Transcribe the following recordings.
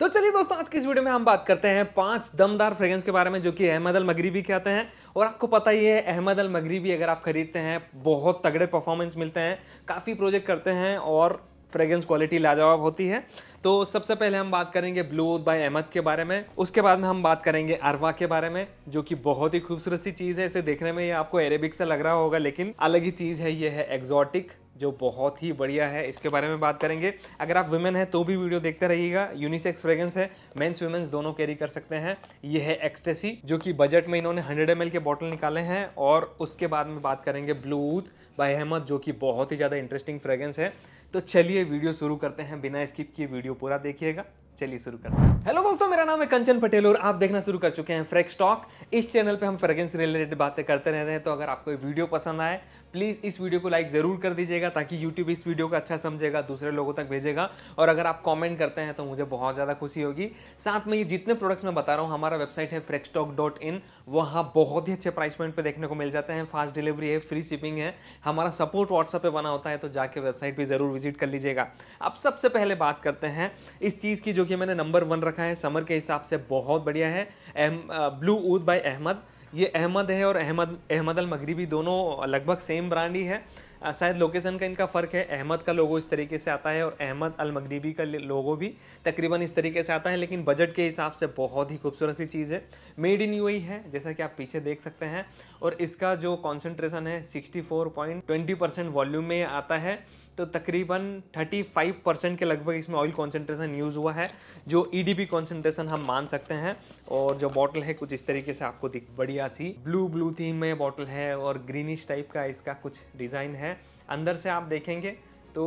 तो चलिए दोस्तों आज की इस वीडियो में हम बात करते हैं पांच दमदार फ्रेग्रेंस के बारे में जो कि अहमद अल मगरीबी के आते हैं और आपको पता ही है अहमद अल मगरीबी अगर आप खरीदते हैं बहुत तगड़े परफॉर्मेंस मिलते हैं काफ़ी प्रोजेक्ट करते हैं और फ्रेग्रेंस क्वालिटी लाजवाब होती है तो सबसे पहले हम बात करेंगे ब्लू बाय अहमद के बारे में उसके बाद में हम बात करेंगे अरवा के बारे में जो कि बहुत ही खूबसूरत सी चीज़ है इसे देखने में ये आपको एरेबिक से लग रहा होगा लेकिन अलग ही चीज़ है ये है एग्जॉटिक जो बहुत ही बढ़िया है इसके बारे में बात करेंगे अगर आप वुमेन हैं तो भी वीडियो देखते रहिएगा यूनिसेक्स फ्रेगरेंस है मेंस वुमेंस दोनों कैरी कर सकते हैं ये है एक्सटेसी जो कि बजट में इन्होंने हंड्रेड एम के बॉटल निकाले हैं और उसके बाद में बात करेंगे ब्लूथ बाय अहमद जो कि बहुत ही ज़्यादा इंटरेस्टिंग फ्रेगरेंस है तो चलिए वीडियो शुरू करते हैं बिना स्किप किए वीडियो पूरा देखिएगा चलिए शुरू करते हैं हेलो दोस्तों मेरा नाम है कंचन पटेल और आप देखना शुरू कर चुके हैं फ्रेक स्टॉक इस चैनल पे हम फ्रेगेंस रिलेटेड बातें करते रहते हैं तो अगर आपको ये वीडियो पसंद आए प्लीज़ इस वीडियो को लाइक ज़रूर कर दीजिएगा ताकि यूट्यूब इस वीडियो को अच्छा समझेगा दूसरे लोगों तक भेजेगा और अगर आप कॉमेंट करते हैं तो मुझे बहुत ज़्यादा खुशी होगी साथ में ये जितने प्रोडक्ट्स मैं बता रहा हूँ हमारा वेबसाइट है फ्रेक्सटॉक डॉट इन वहाँ बहुत ही अच्छे प्राइस पॉइंट पर देखने को मिल जाते हैं फास्ट डिलीवरी है फ्री शिपिंग है हमारा सपोर्ट व्हाट्सअप पर बना होता है तो जाके वेबसाइट भी ज़रूर विजिट कर लीजिएगा अब सबसे पहले बात करते हैं इस चीज़ की जो कि मैंने नंबर वन रखा है समर के हिसाब से बहुत बढ़िया है ब्लू ऊद बाई अहमद ये अहमद है और अहमद अहमद अल मगरीबी दोनों लगभग सेम ब्रांड ही है शायद लोकेशन का इनका फ़र्क है अहमद का लोगो इस तरीके से आता है और अहमद अल मगरीबी का लोगो भी तकरीबन इस तरीके से आता है लेकिन बजट के हिसाब से बहुत ही खूबसूरत सी चीज़ है मेड इन यू है जैसा कि आप पीछे देख सकते हैं और इसका जो कॉन्सेंट्रेशन है सिक्सटी परसेंट वॉल्यूम में आता है तो तकरीबन 35 परसेंट के लगभग इसमें ऑयल कॉन्सेंट्रेशन यूज़ हुआ है जो ई डी पी कॉन्सेंट्रेशन हम मान सकते हैं और जो बॉटल है कुछ इस तरीके से आपको दिख बढ़िया सी ब्लू ब्लू थीम में बॉटल है और ग्रीनिश टाइप का इसका कुछ डिज़ाइन है अंदर से आप देखेंगे तो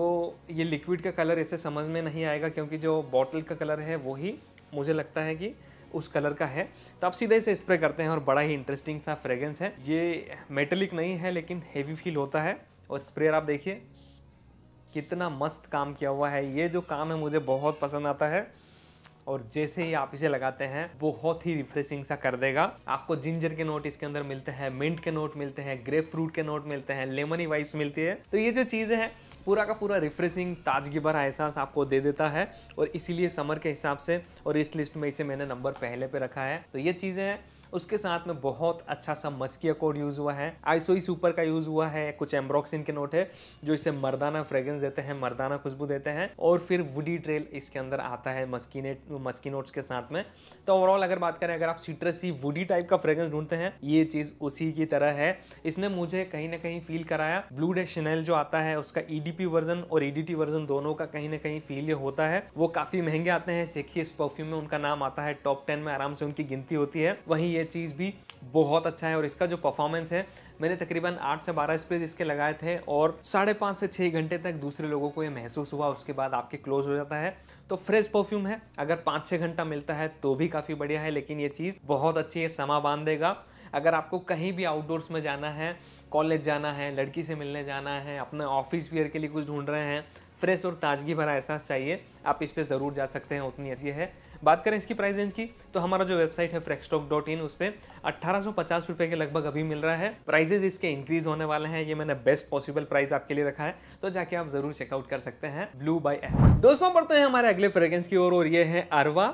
ये लिक्विड का कलर ऐसे समझ में नहीं आएगा क्योंकि जो बॉटल का कलर है वही मुझे लगता है कि उस कलर का है तो आप सीधे इसे स्प्रे करते हैं और बड़ा ही इंटरेस्टिंग सा फ्रेगरेंस है ये मेटेलिक नहीं है लेकिन हेवी फील होता है और स्प्रेयर आप देखिए कितना मस्त काम किया हुआ है ये जो काम है मुझे बहुत पसंद आता है और जैसे ही आप इसे लगाते हैं बहुत ही रिफ्रेशिंग सा कर देगा आपको जिंजर के नोट इसके अंदर मिलते हैं मिंट के नोट मिलते हैं ग्रेप फ्रूट के नोट मिलते हैं लेमनी वाइब्स मिलती है तो ये जो चीज़ें हैं पूरा का पूरा रिफ्रेशिंग ताजगी भरा एहसास आपको दे देता है और इसीलिए समर के हिसाब से और इस लिस्ट में इसे मैंने नंबर पहले पर रखा है तो ये चीज़ें हैं उसके साथ में बहुत अच्छा सा मस्किया कोड यूज़ हुआ है आइसोई सुपर का यूज़ हुआ है कुछ एम्ब्रोक्सिन के नोट है जो इसे मर्दाना फ्रेग्रेंस देते हैं मर्दाना खुशबू देते हैं और फिर वुडी ट्रेल इसके अंदर आता है मस्कीनेट मस्की नोट्स के साथ में तो ओवरऑल अगर बात करें अगर आप सिट्रसी वुडी टाइप का फ्रेग्रेंस ढूंढते हैं ये चीज़ उसी की तरह है इसने मुझे कहीं ना कहीं फील कराया ब्लू डे शनल जो आता है उसका ईडीपी e वर्जन और ईडीटी e वर्जन दोनों का कहीं ना कहीं फील होता है वो काफ़ी महंगे आते हैं सेखी इस परफ्यूम में उनका नाम आता है टॉप टेन में आराम से उनकी गिनती होती है वहीं ये चीज़ भी बहुत अच्छा है और इसका जो परफॉर्मेंस है मैंने तकरीबन आठ से बारह स्प्रेज इसके लगाए थे और साढ़े पाँच से छः घंटे तक दूसरे लोगों को ये महसूस हुआ उसके बाद आपके क्लोज हो जाता है तो फ्रेश परफ्यूम है अगर पाँच छः घंटा मिलता है तो भी काफ़ी बढ़िया है लेकिन ये चीज़ बहुत अच्छी है समा बांध देगा अगर आपको कहीं भी आउटडोर्स में जाना है कॉलेज जाना है लड़की से मिलने जाना है अपने ऑफिस वेयर के लिए कुछ ढूंढ रहे हैं फ्रेश और ताजगी भरा एहसास चाहिए आप इस पर ज़रूर जा सकते हैं उतनी अच्छी है बात करें इसकी प्राइस रेंज की तो हमारा जो वेबसाइट है फ्रेक्सटॉक डॉट इन उस पर अट्ठारह रुपये के लगभग अभी मिल रहा है प्राइजेज इसके इंक्रीज होने वाले हैं ये मैंने बेस्ट पॉसिबल प्राइस आपके लिए रखा है तो जाके आप जरूर चेकआउट कर सकते हैं ब्लू बाई एप दोस्तों पढ़ते हैं हमारे अगले फ्रेगेंस की ओर और ये है अरवा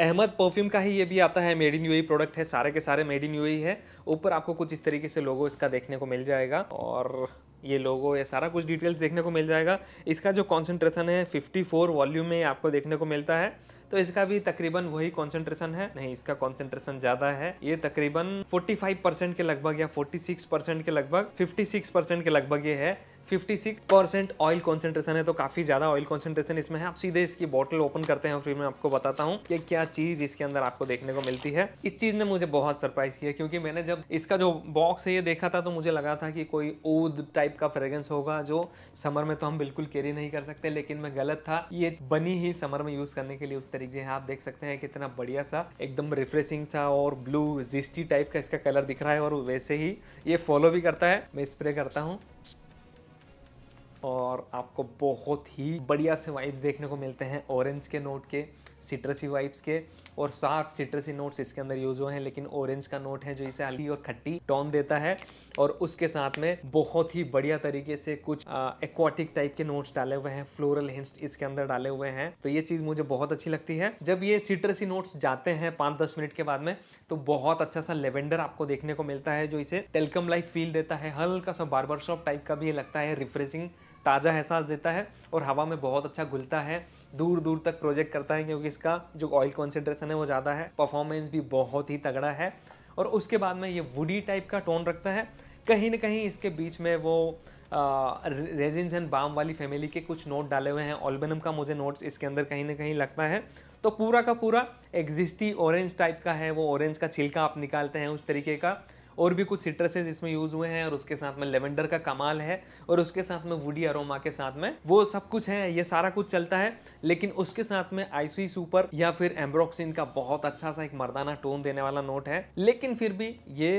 अहमद परफ्यूम का ही ये भी आता है मेड इन यू प्रोडक्ट है सारे के सारे मेड इन यू है ऊपर आपको कुछ इस तरीके से लोगो इसका देखने को मिल जाएगा और ये लोगो ये सारा कुछ डिटेल्स देखने को मिल जाएगा इसका जो कॉन्सेंट्रेशन है 54 वॉल्यूम में आपको देखने को मिलता है तो इसका भी तकरीबन वही कॉन्सेंट्रेशन है नहीं इसका कॉन्सेंट्रेशन ज्यादा है ये तकरीबन 45 परसेंट के लगभग या 46 परसेंट के लगभग 56 परसेंट के लगभग ये है 56 परसेंट ऑयल कॉन्सेंट्रेशन है तो काफी ज्यादा ऑयल कॉन्सेंट्रेशन इसमें है आप सीधे इसकी बॉटल ओपन करते हैं फिर मैं आपको बताता हूँ कि क्या चीज इसके अंदर आपको देखने को मिलती है इस चीज ने मुझे बहुत सरप्राइज किया क्योंकि मैंने जब इसका जो बॉक्स है ये देखा था तो मुझे लगा था कि कोई ऊद टाइप का फ्रेगरेंस होगा जो समर में तो हम बिल्कुल कैरी नहीं कर सकते लेकिन मैं गलत था ये बनी ही समर में यूज करने के लिए उस तरीके है आप देख सकते हैं कितना बढ़िया सा एकदम रिफ्रेशिंग सा और ब्लू जिस्टी टाइप का इसका कलर दिख रहा है और वैसे ही ये फॉलो भी करता है मैं स्प्रे करता हूँ और आपको बहुत ही बढ़िया से वाइब्स देखने को मिलते हैं ऑरेंज के नोट के सिट्रसी वाइप्स के और साफ सिट्रसी नोट्स इसके अंदर यूज हुए हैं लेकिन ऑरेंज का नोट है जो इसे हल्की और खट्टी टोन देता है और उसके साथ में बहुत ही बढ़िया तरीके से कुछ एक्वाटिक टाइप के नोट्स डाले हुए हैं फ्लोरल हिंट्स इसके अंदर डाले हुए हैं तो ये चीज़ मुझे बहुत अच्छी लगती है जब ये सिट्रसी नोट्स जाते हैं पाँच दस मिनट के बाद में तो बहुत अच्छा सा लेवेंडर आपको देखने को मिलता है जो इसे टेलकम लाइक फील देता है हल्का सा बार्बर शॉप टाइप का भी लगता है रिफ्रेशिंग ताज़ा एहसास देता है और हवा में बहुत अच्छा घुलता है दूर दूर तक प्रोजेक्ट करता है क्योंकि इसका जो ऑयल कॉन्सेंट्रेशन है वो ज़्यादा है परफॉर्मेंस भी बहुत ही तगड़ा है और उसके बाद में ये वुडी टाइप का टोन रखता है कहीं ना कहीं इसके बीच में वो रेजिन्स एंड बाम वाली फैमिली के कुछ नोट डाले हुए हैं ऑलबेनम का मुझे नोट्स इसके अंदर कहीं ना कहीं लगता है तो पूरा का पूरा एग्जिस्टी ऑरेंज टाइप का है वो ऑरेंज का छिलका आप निकालते हैं उस तरीके का और भी कुछ सिट्रसेज इसमें यूज हुए हैं और उसके साथ में लेवेंडर का कमाल है और उसके साथ में वुडी अरोमा के साथ में वो सब कुछ है ये सारा कुछ चलता है लेकिन उसके साथ में आईसी सुपर या फिर एम्ब्रोक्सिन का बहुत अच्छा सा एक मर्दाना टोन देने वाला नोट है लेकिन फिर भी ये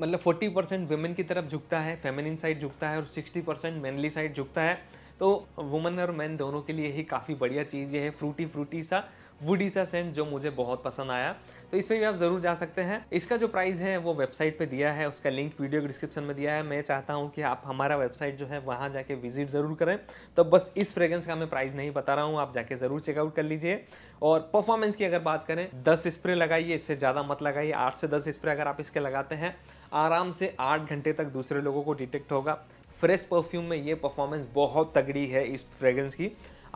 मतलब 40 परसेंट वेमेन की तरफ झुकता है फेमिनिन साइड झुकता है और 60 परसेंट मेनली साइड झुकता है तो वुमेन और मैन दोनों के लिए ही काफ़ी बढ़िया चीज़ ये है फ्रूटी फ्रूटी सा वुडी सा सेंट जो मुझे बहुत पसंद आया तो इस पर भी आप ज़रूर जा सकते हैं इसका जो प्राइस है वो वेबसाइट पे दिया है उसका लिंक वीडियो के डिस्क्रिप्शन में दिया है मैं चाहता हूँ कि आप हमारा वेबसाइट जो है वहाँ जाके विजिट ज़रूर करें तो बस इस फ्रेगरेंस का मैं प्राइस नहीं बता रहा हूँ आप जाके ज़रूर चेकआउट कर लीजिए और परफॉर्मेंस की अगर बात करें दस स्प्रे लगाइए इससे ज़्यादा मत लगाइए आठ से दस स्प्रे अगर आप इसके लगाते हैं आराम से आठ घंटे तक दूसरे लोगों को डिटेक्ट होगा फ्रेश परफ्यूम में ये परफॉर्मेंस बहुत तगड़ी है इस फ्रेगरेंस की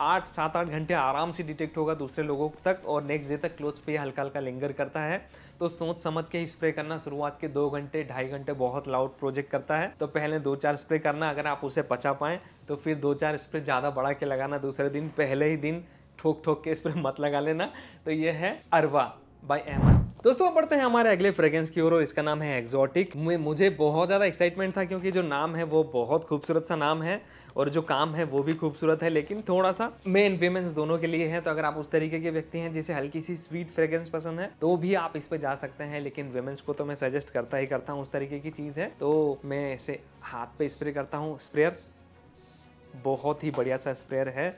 आठ सात आठ घंटे आराम से डिटेक्ट होगा दूसरे लोगों तक और नेक्स्ट डे तक क्लोथ्स पे हल्का हल्का लिंगर करता है तो सोच समझ के स्प्रे करना शुरुआत के दो घंटे ढाई घंटे बहुत लाउड प्रोजेक्ट करता है तो पहले दो चार स्प्रे करना अगर आप उसे पचा पाएँ तो फिर दो चार स्प्रे ज़्यादा बढ़ा के लगाना दूसरे दिन पहले ही दिन ठोक ठोक के स्प्रे मत लगा लेना तो ये है अरवा बाई अहमद दोस्तों अब पढ़ते हैं हमारे अगले फ्रेग्रेंस की ओर और इसका नाम है एक्जॉटिक मुझे बहुत ज़्यादा एक्साइटमेंट था क्योंकि जो नाम है वो बहुत खूबसूरत सा नाम है और जो काम है वो भी खूबसूरत है लेकिन थोड़ा सा मेन वीमेंस दोनों के लिए है तो अगर आप उस तरीके के व्यक्ति हैं जिसे हल्की सी स्वीट फ्रेग्रेंस पसंद है तो भी आप इस पर जा सकते हैं लेकिन वेमेंस को तो मैं सजेस्ट करता ही करता हूँ उस तरीके की चीज़ है तो मैं इसे हाथ पे स्प्रे करता हूँ स्प्रेयर बहुत ही बढ़िया सा स्प्रेयर है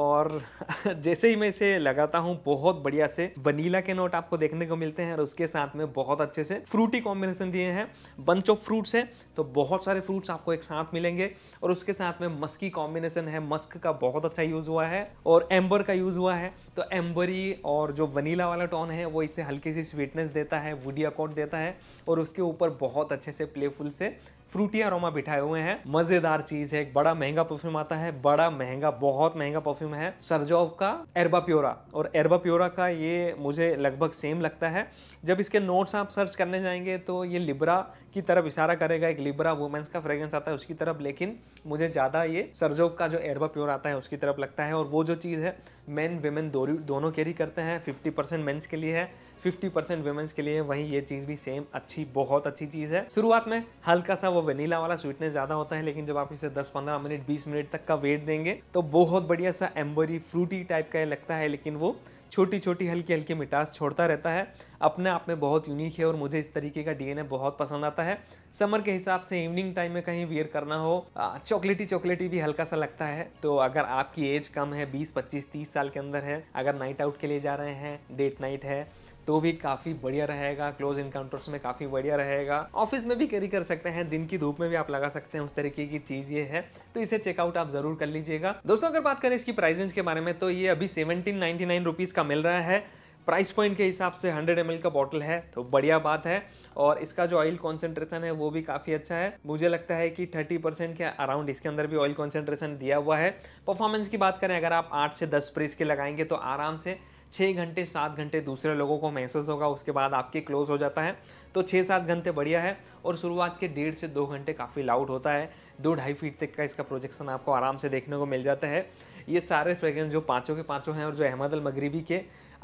और जैसे ही मैं इसे लगाता हूँ बहुत बढ़िया से वनीला के नोट आपको देखने को मिलते हैं और उसके साथ में बहुत अच्छे से फ्रूटी कॉम्बिनेशन दिए हैं बंच ऑफ फ्रूट्स है तो बहुत सारे फ्रूट्स आपको एक साथ मिलेंगे और उसके साथ में मस्की कॉम्बिनेशन है मस्क का बहुत अच्छा यूज़ हुआ है और एम्बर का यूज़ हुआ है तो एम्बरी और जो वनीला वाला टोन है वो इसे हल्की सी स्वीटनेस देता है वुडिया कोट देता है और उसके ऊपर बहुत अच्छे से प्लेफुल से फ्रूटी अरोमा बिठाए हुए हैं मजेदार चीज है एक बड़ा महंगा परफ्यूम आता है बड़ा महंगा बहुत महंगा परफ्यूम है सरजोव का एरबा प्योरा और एरबा प्योरा का ये मुझे लगभग सेम लगता है जब इसके नोट्स आप सर्च करने जाएंगे तो ये लिब्रा की तरफ इशारा करेगा एक लिब्रा वुमेंस का फ्रेग्रेंस आता है उसकी तरफ लेकिन मुझे ज़्यादा ये सरजोव का जो एरबा प्योर आता है उसकी तरफ लगता है और वो जो चीज़ है मेन वेमेन दोनों कैरी करते हैं फिफ्टी परसेंट मेन्स के लिए है फिफ्टी परसेंट वुमेंस के लिए वहीं ये चीज़ भी सेम अच्छी बहुत अच्छी चीज़ है शुरुआत में हल्का सा वो वनीला वाला स्वीटनेस ज़्यादा होता है लेकिन जब आप इसे दस पंद्रह मिनट बीस मिनट तक का वेट देंगे तो बहुत बढ़िया सा एम्बरी फ्रूटी टाइप का लगता है लेकिन वो छोटी छोटी हल्की हल्की मिठास छोड़ता रहता है अपने आप में बहुत यूनिक है और मुझे इस तरीके का डीएनए बहुत पसंद आता है समर के हिसाब से इवनिंग टाइम में कहीं वियर करना हो चॉकलेटी चॉकलेटी भी हल्का सा लगता है तो अगर आपकी एज कम है 20, 25, 30 साल के अंदर है अगर नाइट आउट के लिए जा रहे हैं डेट नाइट है तो भी काफ़ी बढ़िया रहेगा क्लोज इनकाउंटर्स में काफ़ी बढ़िया रहेगा ऑफिस में भी कैरी कर सकते हैं दिन की धूप में भी आप लगा सकते हैं उस तरीके की चीज़ ये है तो इसे चेकआउट आप जरूर कर लीजिएगा दोस्तों अगर बात करें इसकी प्राइसेंस के बारे में तो ये अभी सेवनटीन नाइनटी का मिल रहा है प्राइस पॉइंट के हिसाब से 100 एम का बॉटल है तो बढ़िया बात है और इसका जो ऑयल कॉन्सेंट्रेशन है वो भी काफ़ी अच्छा है मुझे लगता है कि 30 परसेंट के अराउंड इसके अंदर भी ऑयल कॉन्सेंट्रेशन दिया हुआ है परफॉर्मेंस की बात करें अगर आप 8 से 10 प्रेस के लगाएंगे तो आराम से छः घंटे सात घंटे दूसरे लोगों को महसूस होगा उसके बाद आपके क्लोज हो जाता है तो छः सात घंटे बढ़िया है और शुरुआत के डेढ़ से दो घंटे काफ़ी लाउड होता है दो ढाई फीट तक का इसका प्रोजेक्शन आपको आराम से देखने को मिल जाता है ये सारे फ्रेगरेंस जो पाँचों के पाँचों हैं और जो अहमद अल मगरीबी के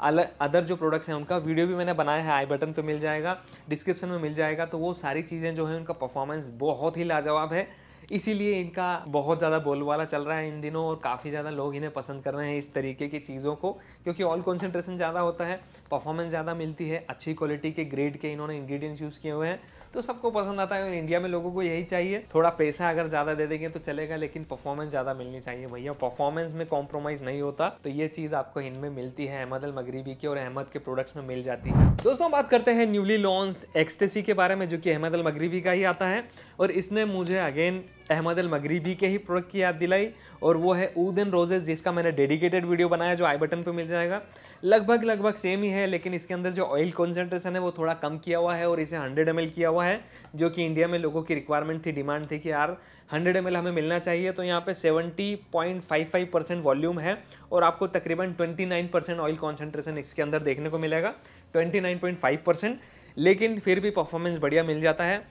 अलग अदर जो प्रोडक्ट्स हैं उनका वीडियो भी मैंने बनाया है आई बटन पे मिल जाएगा डिस्क्रिप्शन में मिल जाएगा तो वो सारी चीज़ें जो हैं उनका परफॉर्मेंस बहुत ही लाजवाब है इसीलिए इनका बहुत ज़्यादा बोलबाला चल रहा है इन दिनों और काफ़ी ज़्यादा लोग इन्हें पसंद कर रहे हैं इस तरीके की चीज़ों को क्योंकि ऑल कॉन्सेंट्रेशन ज़्यादा होता है परफॉर्मेंस ज़्यादा मिलती है अच्छी क्वालिटी के ग्रेड के इन्होंने इंग्रीडियंट्स यूज़ किए हुए हैं तो सबको पसंद आता है और इंडिया में लोगों को यही चाहिए थोड़ा पैसा अगर ज़्यादा दे देंगे तो चलेगा लेकिन परफॉर्मेंस ज़्यादा मिलनी चाहिए भैया परफॉर्मेंस में कॉम्प्रोमाइज़ नहीं होता तो ये चीज़ आपको इनमें मिलती है अहमद अल मगरबी की और अहमद के प्रोडक्ट्स में मिल जाती है दोस्तों बात करते हैं न्यूली लॉन्च एक्सटेसी के बारे में जो कि अहमद अल मगरीबी का ही आता है और इसने मुझे अगेन अहमद अल मगरीबी के ही प्रोडक्ट की याद दिलाई और वो है ऊदन रोजेज़ जिसका मैंने डेडिकेटेड वीडियो बनाया जो आई बटन पे मिल जाएगा लगभग लगभग सेम ही है लेकिन इसके अंदर जो ऑयल कॉन्सेंट्रेशन है वो थोड़ा कम किया हुआ है और इसे हंड्रेड एम किया हुआ है जो कि इंडिया में लोगों की रिक्वायरमेंट थी डिमांड थी कि यार हंड्रेड एम हमें मिलना चाहिए तो यहाँ पर सेवेंटी वॉल्यूम है और आपको तकरीबन ट्वेंटी ऑयल कॉन्सेंट्रेशन इसके अंदर देखने को मिलेगा ट्वेंटी लेकिन फिर भी परफॉर्मेंस बढ़िया मिल जाता है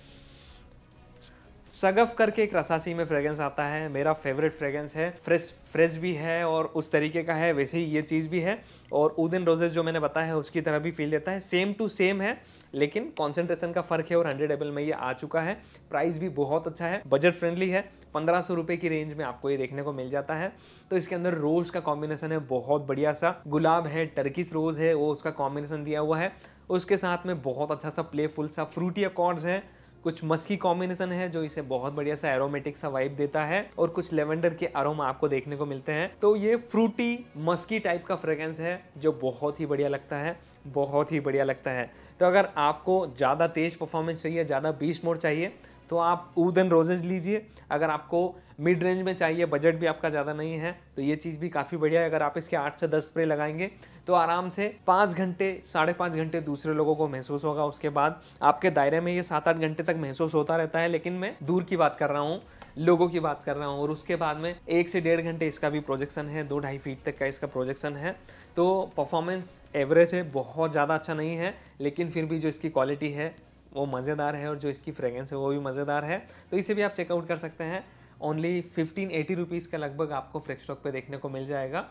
सगफ करके एक रसासी में फ्रेगरेंस आता है मेरा फेवरेट फ्रेगरेंस है फ्रेश फ्रेश भी है और उस तरीके का है वैसे ही ये चीज़ भी है और उदिन रोजेज जो मैंने बताया है उसकी तरह भी फील देता है सेम टू सेम है लेकिन कॉन्सेंट्रेशन का फ़र्क है और हंड्रेड एबल में ये आ चुका है प्राइस भी बहुत अच्छा है बजट फ्रेंडली है पंद्रह सौ रुपये की रेंज में आपको ये देखने को मिल जाता है तो इसके अंदर रोज़ का कॉम्बिनेशन है बहुत बढ़िया सा गुलाब है टर्किस रोज़ है वो उसका कॉम्बिनेशन दिया हुआ है उसके साथ में बहुत अच्छा सा प्लेफुल सा फ्रूटी अकॉर्ड्स है कुछ मस्की कॉम्बिनेशन है जो इसे बहुत बढ़िया सा एरोमेटिक सा वाइब देता है और कुछ लेवेंडर के अरोमा आपको देखने को मिलते हैं तो ये फ्रूटी मस्की टाइप का फ्रेगरेंस है जो बहुत ही बढ़िया लगता है बहुत ही बढ़िया लगता है तो अगर आपको ज़्यादा तेज़ परफॉर्मेंस चाहिए ज़्यादा बीस मोड चाहिए तो आप ऊदन रोजेज लीजिए अगर आपको मिड रेंज में चाहिए बजट भी आपका ज़्यादा नहीं है तो ये चीज़ भी काफ़ी बढ़िया है अगर आप इसके आठ से दस स्प्रे लगाएंगे तो आराम से पाँच घंटे साढ़े पाँच घंटे दूसरे लोगों को महसूस होगा उसके बाद आपके दायरे में ये सात आठ घंटे तक महसूस होता रहता है लेकिन मैं दूर की बात कर रहा हूँ लोगों की बात कर रहा हूँ और उसके बाद में एक से डेढ़ घंटे इसका भी प्रोजेक्शन है दो ढाई फीट तक का इसका प्रोजेक्शन है तो परफॉर्मेंस एवरेज है बहुत ज़्यादा अच्छा नहीं है लेकिन फिर भी जो इसकी क्वालिटी है वो मज़ेदार है और जो इसकी फ्रेगरेंस है वो भी मज़ेदार है तो इसे भी आप चेकआउट कर सकते हैं ओनली फिफ्टीन एटी रुपीज़ का लगभग आपको फ्रेक स्टॉक पर देखने को मिल जाएगा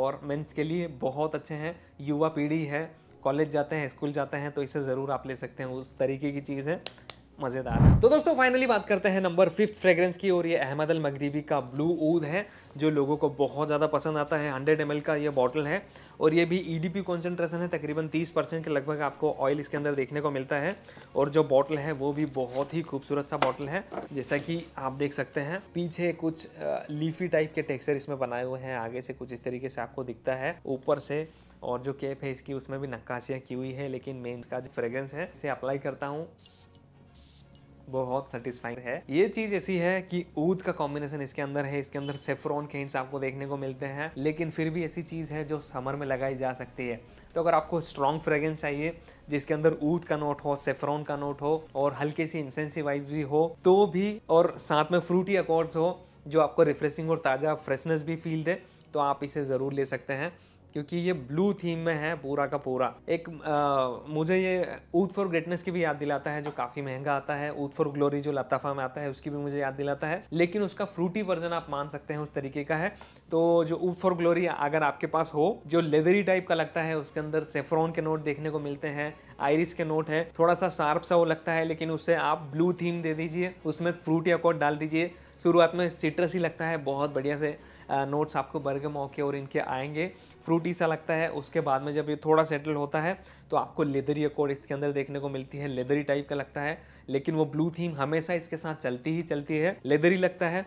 और मेंस के लिए बहुत अच्छे हैं युवा पीढ़ी है कॉलेज जाते हैं स्कूल जाते हैं तो इसे ज़रूर आप ले सकते हैं उस तरीके की चीज़ है मज़ेदार तो दोस्तों फाइनली बात करते हैं नंबर फिफ्थ फ्रेग्रेंस की और ये अहमद अल मगरीबी का ब्लू ऊद है जो लोगों को बहुत ज़्यादा पसंद आता है हंड्रेड एम का ये बॉटल है और ये भी ई कंसंट्रेशन पी कॉन्सेंट्रेशन है तकरीबन तीस परसेंट के लगभग आपको ऑयल इसके अंदर देखने को मिलता है और जो बॉटल है वो भी बहुत ही खूबसूरत सा बॉटल है जैसा कि आप देख सकते हैं पीछे कुछ लीफी टाइप के टेक्सचर इसमें बनाए हुए हैं आगे से कुछ इस तरीके से आपको दिखता है ऊपर से और जो केप है इसकी उसमें भी नक्काशियाँ की हुई है लेकिन मेन्स का जो फ्रेग्रेंस है इसे अप्लाई करता हूँ बहुत सेटिस्फाइंग है ये चीज ऐसी है कि ऊद का कॉम्बिनेशन इसके अंदर है इसके अंदर सेफ्रॉन के हिंट्स आपको देखने को मिलते हैं लेकिन फिर भी ऐसी चीज़ है जो समर में लगाई जा सकती है तो अगर आपको स्ट्रॉन्ग फ्रेगरेंस चाहिए जिसके अंदर ऊद का नोट हो सेफ्रॉन का नोट हो और हल्के सी इंसेंसिव वाइब भी हो तो भी और साथ में फ्रूटी अकॉर्ड्स हो जो आपको रिफ्रेशिंग और ताज़ा फ्रेशनेस भी फील दे तो आप इसे ज़रूर ले सकते हैं क्योंकि ये ब्लू थीम में है पूरा का पूरा एक आ, मुझे ये ऊथ फॉर ग्रेटनेस की भी याद दिलाता है जो काफ़ी महंगा आता है ऊथ फॉर ग्लोरी जो लताफा में आता है उसकी भी मुझे याद दिलाता है लेकिन उसका फ्रूटी वर्जन आप मान सकते हैं उस तरीके का है तो जो ऊद फॉर ग्लोरी अगर आपके पास हो जो लेदरी टाइप का लगता है उसके अंदर सेफ्रॉन के नोट देखने को मिलते हैं आयरिस के नोट है थोड़ा सा शार्प सा वो लगता है लेकिन उसे आप ब्लू थीम दे दीजिए उसमें फ्रूट या कोट डाल दीजिए शुरुआत में सिट्रस ही लगता है बहुत बढ़िया से नोट्स आपको बर्गे मौके और इनके आएंगे फ्रूटी सा लगता है उसके बाद में जब ये थोड़ा सेटल होता है तो आपको लेदरी अकॉर्ड इसके अंदर देखने को मिलती है लेदरी टाइप का लगता है लेकिन वो ब्लू थीम हमेशा इसके साथ चलती ही चलती है लेदरी लगता है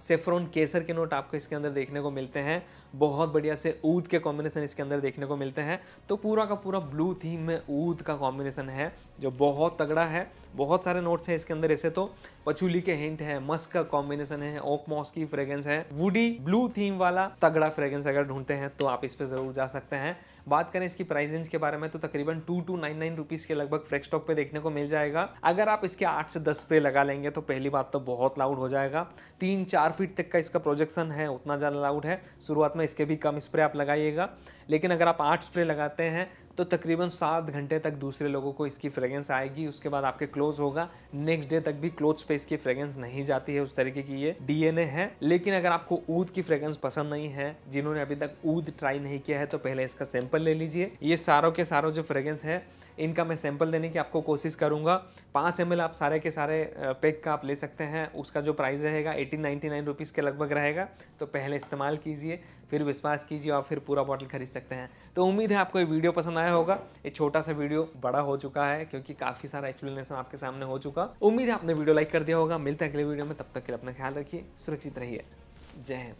सेफ्रोन केसर के नोट आपको इसके अंदर देखने को मिलते हैं बहुत बढ़िया से ऊद के कॉम्बिनेशन इसके अंदर देखने को मिलते हैं तो पूरा का पूरा ब्लू थीम में ऊद का कॉम्बिनेशन है जो बहुत तगड़ा है बहुत सारे नोट्स हैं इसके अंदर ऐसे तो पचूली के हिंट है मस्क का कॉम्बिनेशन है ओक मॉस की फ्रेगरेंस है वुडी ब्लू थीम वाला तगड़ा फ्रेगरेंस अगर ढूंढते हैं तो आप इस पर ज़रूर जा सकते हैं बात करें इसकी प्राइस रेंज के बारे में तो तकरीबन two two nine nine rupees के लगभग फ्रेक स्टॉक पे देखने को मिल जाएगा अगर आप इसके आठ से दस स्प्रे लगा लेंगे तो पहली बात तो बहुत लाउड हो जाएगा तीन चार फीट तक का इसका प्रोजेक्शन है उतना ज़्यादा लाउड है शुरुआत में इसके भी कम स्प्रे आप लगाइएगा लेकिन अगर आप आठ स्प्रे लगाते हैं तो तकरीबन सात घंटे तक दूसरे लोगों को इसकी फ्रेगरेंस आएगी उसके बाद आपके क्लोज होगा नेक्स्ट डे तक भी क्लोथ्स पे इसकी फ्रेगरेंस नहीं जाती है उस तरीके की ये डीएनए है लेकिन अगर आपको ऊद की फ्रेगरेंस पसंद नहीं है जिन्होंने अभी तक ऊद ट्राई नहीं किया है तो पहले इसका सैंपल ले लीजिए ये सारों के सारों जो फ्रेगरेंस है इनका मैं सैंपल देने की आपको कोशिश करूंगा पाँच एम आप सारे के सारे पैक का आप ले सकते हैं उसका जो प्राइस रहेगा एटीन नाइन्टी नाइन रुपीज़ के लगभग रहेगा तो पहले इस्तेमाल कीजिए फिर विश्वास कीजिए और फिर पूरा बॉटल खरीद सकते हैं तो उम्मीद है आपको ये वीडियो पसंद आया होगा ये छोटा सा वीडियो बड़ा हो चुका है क्योंकि काफ़ी सारा एक्सप्लेनेशन आपके सामने हो चुका उम्मीद है आपने वीडियो लाइक कर दिया होगा मिलते हैं अगले वीडियो में तब तक के लिए अपना ख्याल रखिए सुरक्षित रहिए जय हिंद